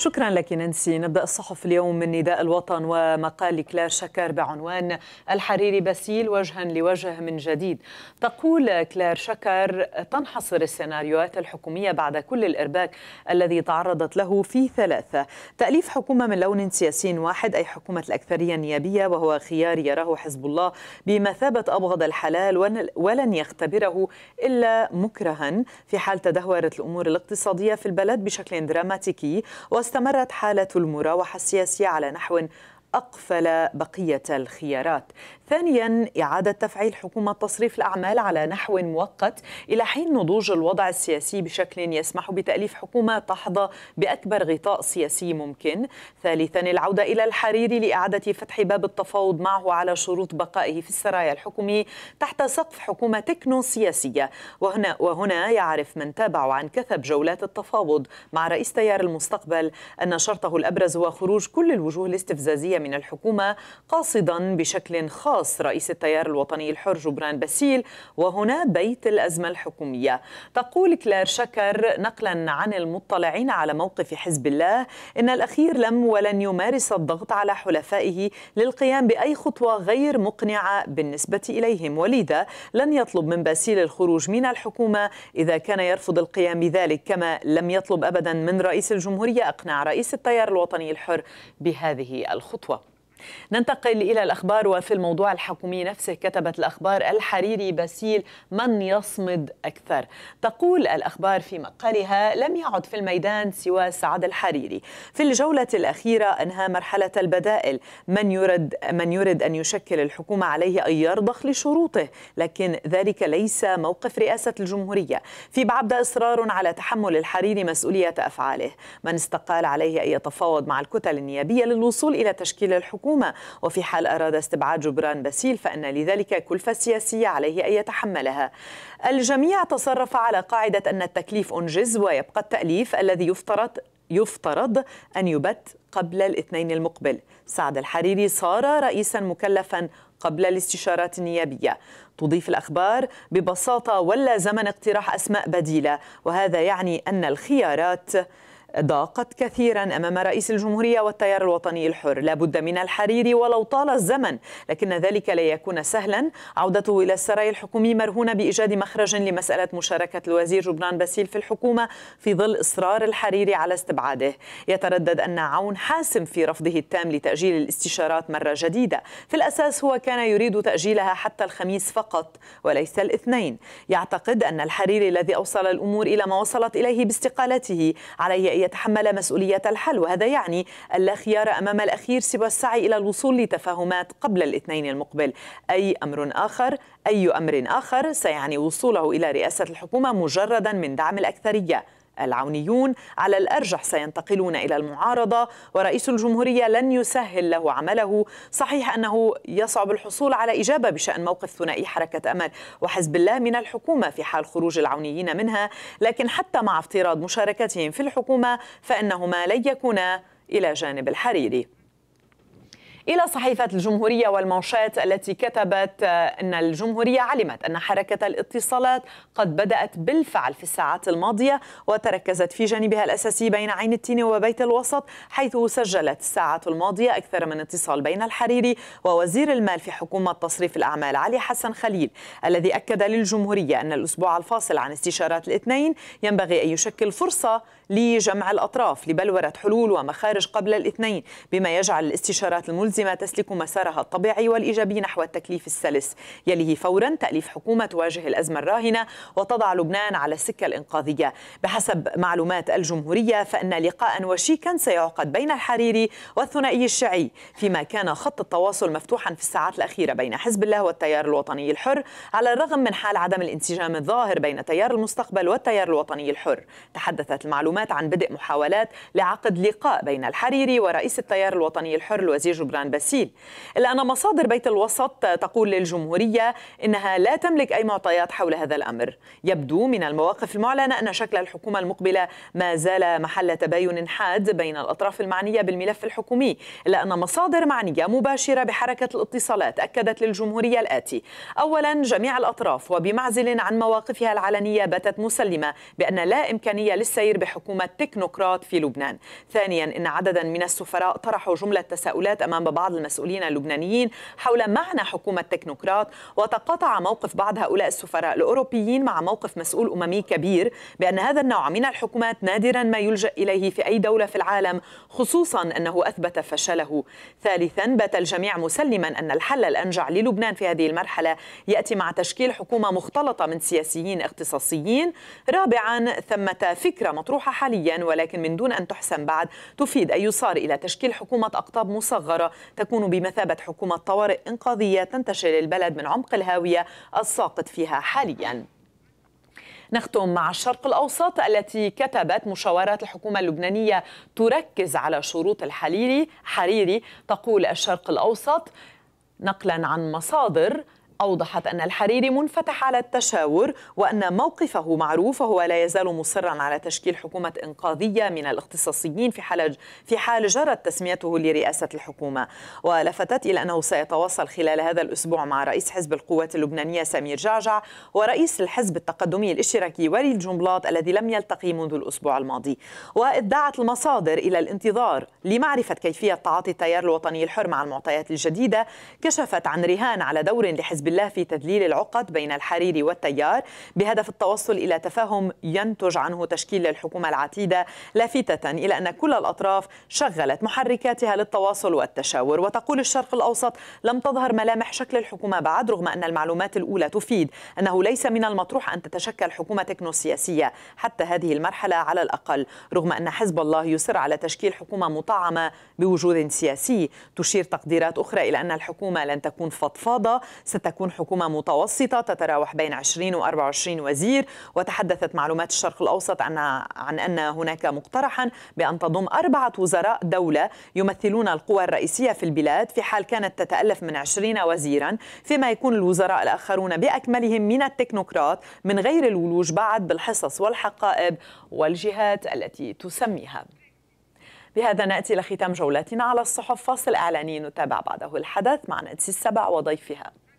شكرا لك نانسي نبدأ الصحف اليوم من نداء الوطن ومقال كلار شكر بعنوان الحريري باسيل وجها لوجه من جديد تقول كلار شكر تنحصر السيناريوهات الحكومية بعد كل الإرباك الذي تعرضت له في ثلاثة تأليف حكومة من لون سياسي واحد أي حكومة الأكثرية النيابية وهو خيار يراه حزب الله بمثابة أبغض الحلال ولن يختبره إلا مكرها في حال تدهورت الأمور الاقتصادية في البلد بشكل دراماتيكي واستمرت حالة المراوحة السياسية على نحو أقفل بقية الخيارات ثانيا إعادة تفعيل حكومة تصريف الأعمال على نحو مؤقت إلى حين نضوج الوضع السياسي بشكل يسمح بتأليف حكومة تحظى بأكبر غطاء سياسي ممكن ثالثا العودة إلى الحريري لإعادة فتح باب التفاوض معه على شروط بقائه في السرايا الحكومي تحت سقف حكومة تكنو سياسية وهنا, وهنا يعرف من تابع عن كثب جولات التفاوض مع رئيس تيار المستقبل أن شرطه الأبرز هو خروج كل الوجوه الاستفزازية من الحكومة قاصدا بشكل خاص رئيس التيار الوطني الحر جبران باسيل وهنا بيت الأزمة الحكومية تقول كلير شكر نقلا عن المطلعين على موقف حزب الله إن الأخير لم ولن يمارس الضغط على حلفائه للقيام بأي خطوة غير مقنعة بالنسبة إليهم ولذا لن يطلب من باسيل الخروج من الحكومة إذا كان يرفض القيام بذلك كما لم يطلب أبدا من رئيس الجمهورية أقناع رئيس التيار الوطني الحر بهذه الخطوة ننتقل إلى الأخبار وفي الموضوع الحكومي نفسه كتبت الأخبار الحريري بسيل من يصمد أكثر تقول الأخبار في مقالها لم يعد في الميدان سوى سعد الحريري في الجولة الأخيرة أنهى مرحلة البدائل من يرد, من يرد أن يشكل الحكومة عليه أن يرضخ لشروطه لكن ذلك ليس موقف رئاسة الجمهورية في بعبدة إصرار على تحمل الحريري مسؤولية أفعاله من استقال عليه أن يتفاوض مع الكتل النيابية للوصول إلى تشكيل الحكومة الحكومة وفي حال أراد استبعاد جبران باسيل فإن لذلك كلفة سياسية عليه أن يتحملها الجميع تصرف على قاعدة أن التكليف أنجز ويبقى التأليف الذي يفترض يفترض أن يبت قبل الاثنين المقبل سعد الحريري صار رئيسا مكلفا قبل الاستشارات النيابية تضيف الأخبار ببساطة ولا زمن اقتراح أسماء بديلة وهذا يعني أن الخيارات ضاقت كثيرا امام رئيس الجمهوريه والتيار الوطني الحر لابد من الحرير ولو طال الزمن لكن ذلك لا يكون سهلا عودته الى السراي الحكومي مرهونه بايجاد مخرج لمساله مشاركه الوزير جبران باسيل في الحكومه في ظل اصرار الحريري على استبعاده يتردد ان عون حاسم في رفضه التام لتاجيل الاستشارات مره جديده في الاساس هو كان يريد تاجيلها حتى الخميس فقط وليس الاثنين يعتقد ان الحريري الذي اوصل الامور الى ما وصلت اليه باستقالته عليه يتحمل مسؤولية الحل وهذا يعني لا خيار أمام الأخير سوى السعي إلى الوصول لتفاهمات قبل الاثنين المقبل أي أمر آخر أي أمر آخر سيعني وصوله إلى رئاسة الحكومة مجردا من دعم الأكثرية العونيون على الأرجح سينتقلون إلى المعارضة ورئيس الجمهورية لن يسهل له عمله صحيح أنه يصعب الحصول على إجابة بشأن موقف ثنائي حركة أمل وحزب الله من الحكومة في حال خروج العونيين منها لكن حتى مع افتراض مشاركتهم في الحكومة فإنهما لن يكونا إلى جانب الحريري إلى صحيفة الجمهورية والمنشات التي كتبت آه، أن الجمهورية علمت أن حركة الاتصالات قد بدأت بالفعل في الساعات الماضية وتركزت في جانبها الأساسي بين عين التين وبيت الوسط حيث سجلت الساعات الماضية أكثر من اتصال بين الحريري ووزير المال في حكومة تصريف الأعمال علي حسن خليل الذي أكد للجمهورية أن الأسبوع الفاصل عن استشارات الاثنين ينبغي أن يشكل فرصة لجمع الأطراف لبلورة حلول ومخارج قبل الاثنين بما يجعل الاستشارات الملزمة ألزم تسلك مسارها الطبيعي والإيجابي نحو التكليف السلس يليه فورا تأليف حكومة تواجه الأزمة الراهنة وتضع لبنان على السكة الإنقاذية بحسب معلومات الجمهورية فإن لقاء وشيكا سيعقد بين الحريري والثنائي الشيعي فيما كان خط التواصل مفتوحا في الساعات الأخيرة بين حزب الله والتيار الوطني الحر على الرغم من حال عدم الانسجام الظاهر بين تيار المستقبل والتيار الوطني الحر تحدثت المعلومات عن بدء محاولات لعقد لقاء بين الحريري ورئيس التيار الوطني الحر الوزير جبران عن باسيل إلا أن مصادر بيت الوسط تقول للجمهورية إنها لا تملك أي معطيات حول هذا الأمر يبدو من المواقف المعلنة أن شكل الحكومة المقبلة ما زال محل تباين حاد بين الأطراف المعنية بالملف الحكومي إلا أن مصادر معنية مباشرة بحركة الاتصالات أكدت للجمهورية الآتي أولا جميع الأطراف وبمعزل عن مواقفها العلنية باتت مسلمة بأن لا إمكانية للسير بحكومة تكنوقراط في لبنان ثانيا إن عددا من السفراء طرحوا جملة تساؤلات أمام بعض المسؤولين اللبنانيين حول معنى حكومة تكنوقراط وتقاطع موقف بعض هؤلاء السفراء الأوروبيين مع موقف مسؤول أممي كبير بأن هذا النوع من الحكومات نادرا ما يلجأ إليه في أي دولة في العالم خصوصا أنه أثبت فشله ثالثا بات الجميع مسلما أن الحل الأنجع للبنان في هذه المرحلة يأتي مع تشكيل حكومة مختلطة من سياسيين اختصاصيين رابعا ثمة فكرة مطروحة حاليا ولكن من دون أن تحسم بعد تفيد أن يصار إلى تشكيل حكومة أقطاب مصغرة تكون بمثابة حكومة طوارئ إنقاذية تنتشل البلد من عمق الهاوية الساقط فيها حالياً نختم مع الشرق الاوسط التي كتبت مشاورات الحكومه اللبنانيه تركز على شروط الحريري حريري تقول الشرق الاوسط نقلا عن مصادر أوضحت أن الحريري منفتح على التشاور وأن موقفه معروف وهو لا يزال مصرا على تشكيل حكومة إنقاذية من الاختصاصيين في حال في حال جرت تسميته لرئاسة الحكومة ولفتت إلى أنه سيتواصل خلال هذا الأسبوع مع رئيس حزب القوات اللبنانية سمير جعجع ورئيس الحزب التقدمي الاشتراكي وليد جنبلاط الذي لم يلتقي منذ الأسبوع الماضي وادعت المصادر إلى الانتظار لمعرفة كيفية تعاطي التيار الوطني الحر مع المعطيات الجديدة كشفت عن رهان على دور لحزب الله في تذليل العقد بين الحريري والتيار بهدف التوصل إلى تفاهم ينتج عنه تشكيل الحكومة العتيدة لافتة إلى أن كل الأطراف شغلت محركاتها للتواصل والتشاور وتقول الشرق الأوسط لم تظهر ملامح شكل الحكومة بعد رغم أن المعلومات الأولى تفيد أنه ليس من المطروح أن تتشكل حكومة تكنوسياسية حتى هذه المرحلة على الأقل رغم أن حزب الله يصر على تشكيل حكومة مطعمة بوجود سياسي تشير تقديرات أخرى إلى أن الحكومة لن تكون فضفاضة ستكون تكون حكومة متوسطة تتراوح بين 20 و 24 وزير وتحدثت معلومات الشرق الأوسط عن, أن هناك مقترحا بأن تضم أربعة وزراء دولة يمثلون القوى الرئيسية في البلاد في حال كانت تتألف من 20 وزيرا فيما يكون الوزراء الآخرون بأكملهم من التكنوقراط من غير الولوج بعد بالحصص والحقائب والجهات التي تسميها بهذا نأتي إلى ختام جولتنا على الصحف فاصل إعلاني نتابع بعده الحدث مع نتسي السبع وضيفها